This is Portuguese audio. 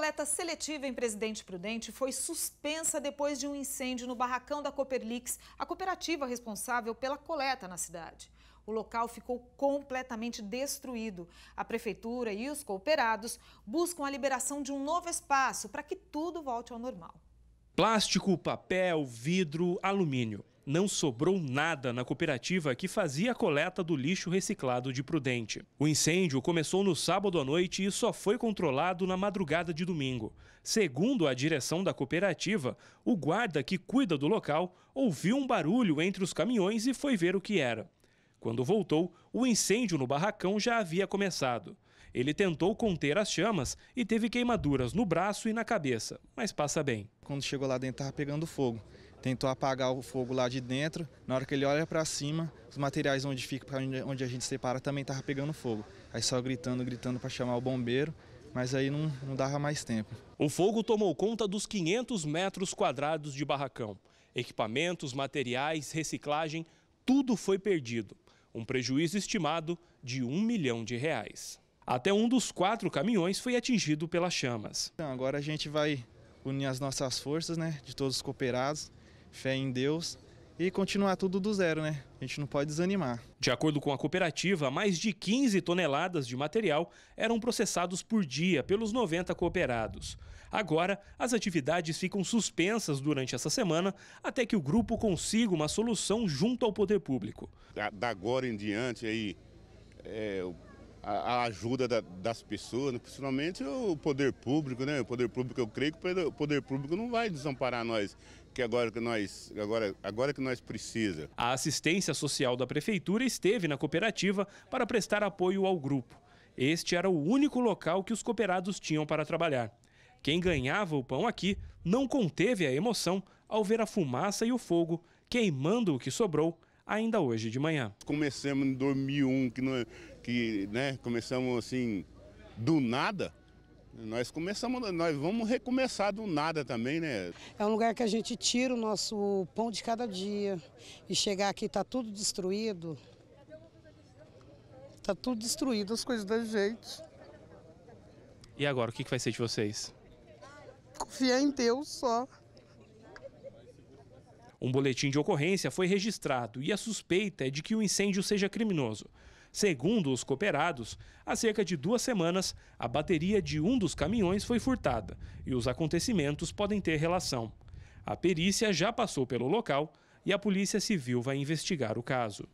coleta seletiva em Presidente Prudente foi suspensa depois de um incêndio no barracão da Cooperlix, a cooperativa responsável pela coleta na cidade. O local ficou completamente destruído. A prefeitura e os cooperados buscam a liberação de um novo espaço para que tudo volte ao normal. Plástico, papel, vidro, alumínio não sobrou nada na cooperativa que fazia a coleta do lixo reciclado de Prudente. O incêndio começou no sábado à noite e só foi controlado na madrugada de domingo. Segundo a direção da cooperativa, o guarda que cuida do local ouviu um barulho entre os caminhões e foi ver o que era. Quando voltou, o incêndio no barracão já havia começado. Ele tentou conter as chamas e teve queimaduras no braço e na cabeça, mas passa bem. Quando chegou lá dentro, estava pegando fogo tentou apagar o fogo lá de dentro. Na hora que ele olha para cima, os materiais onde fica, onde a gente separa, também estava pegando fogo. Aí só gritando, gritando para chamar o bombeiro, mas aí não, não dava mais tempo. O fogo tomou conta dos 500 metros quadrados de barracão. Equipamentos, materiais, reciclagem, tudo foi perdido. Um prejuízo estimado de um milhão de reais. Até um dos quatro caminhões foi atingido pelas chamas. Então, agora a gente vai unir as nossas forças, né, de todos os cooperados, fé em Deus e continuar tudo do zero, né? A gente não pode desanimar. De acordo com a cooperativa, mais de 15 toneladas de material eram processados por dia pelos 90 cooperados. Agora, as atividades ficam suspensas durante essa semana até que o grupo consiga uma solução junto ao poder público. Da, da agora em diante, aí, é, a, a, ajuda da, das pessoas, né? principalmente o poder público, né? O poder público, eu creio que o poder público não vai desamparar nós que agora que nós agora, agora que nós precisa. A assistência social da prefeitura esteve na cooperativa para prestar apoio ao grupo. Este era o único local que os cooperados tinham para trabalhar. Quem ganhava o pão aqui não conteve a emoção ao ver a fumaça e o fogo queimando o que sobrou ainda hoje de manhã. Começamos em 2001, que, não, que né, começamos assim do nada, nós começamos, nós vamos recomeçar do nada também, né? É um lugar que a gente tira o nosso pão de cada dia e chegar aqui tá tudo destruído. Tá tudo destruído as coisas da gente. E agora, o que, que vai ser de vocês? Confiar em Deus só. Um boletim de ocorrência foi registrado e a suspeita é de que o incêndio seja criminoso. Segundo os cooperados, há cerca de duas semanas, a bateria de um dos caminhões foi furtada e os acontecimentos podem ter relação. A perícia já passou pelo local e a Polícia Civil vai investigar o caso.